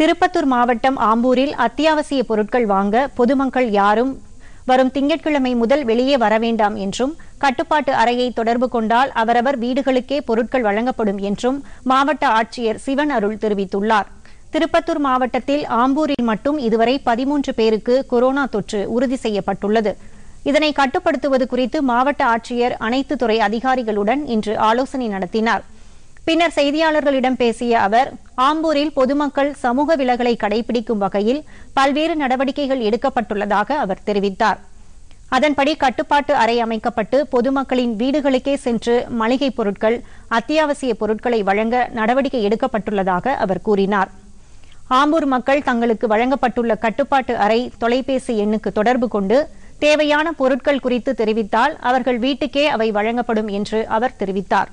திருப்பத்தூர் மாவட்டம் ஆம்பூரில் அத்தியாவசிய பொருட்கள் வாங்க பொதுமக்கள் யாரும் வரும் திங்கட்கிழமை முதல் வெளியே வர வேண்டாம் என்றும் கட்டுப்பாட்டு அறையை தொடர்பு கொண்டால் அவரவர் வீடுகளுக்கே பொருட்கள் வழங்கப்படும் என்றும் மாவட்ட ஆட்சியர் சிவன் அருள் தெரிவித்துள்ளார் திருப்பத்தூர் மாவட்டத்தில் ஆம்பூரில் மட்டும் இதுவரை பதிமூன்று பேருக்கு கொரோனா தொற்று உறுதி செய்யப்பட்டுள்ளது இதனை கட்டுப்படுத்துவது குறித்து மாவட்ட ஆட்சியர் அனைத்து துறை அதிகாரிகளுடன் இன்று ஆலோசனை நடத்தினாா் பின்னர் செய்தியாளர்களிடம் பேசிய அவர் ஆம்பூரில் பொதுமக்கள் சமூக விலகலை கடைபிடிக்கும் வகையில் பல்வேறு நடவடிக்கைகள் எடுக்கப்பட்டுள்ளதாக அவர் தெரிவித்தார் அதன்படி கட்டுப்பாட்டு அறை அமைக்கப்பட்டு பொதுமக்களின் வீடுகளுக்கே சென்று மளிகைப் பொருட்கள் அத்தியாவசிய பொருட்களை வழங்க நடவடிக்கை எடுக்கப்பட்டுள்ளதாக அவர் கூறினார் ஆம்பூர் மக்கள் தங்களுக்கு வழங்கப்பட்டுள்ள கட்டுப்பாட்டு அறை தொலைபேசி எண்ணுக்கு தொடர்பு கொண்டு தேவையான பொருட்கள் குறித்து தெரிவித்தால் அவர்கள் வீட்டுக்கே அவை வழங்கப்படும் என்று அவர் தெரிவித்தாா்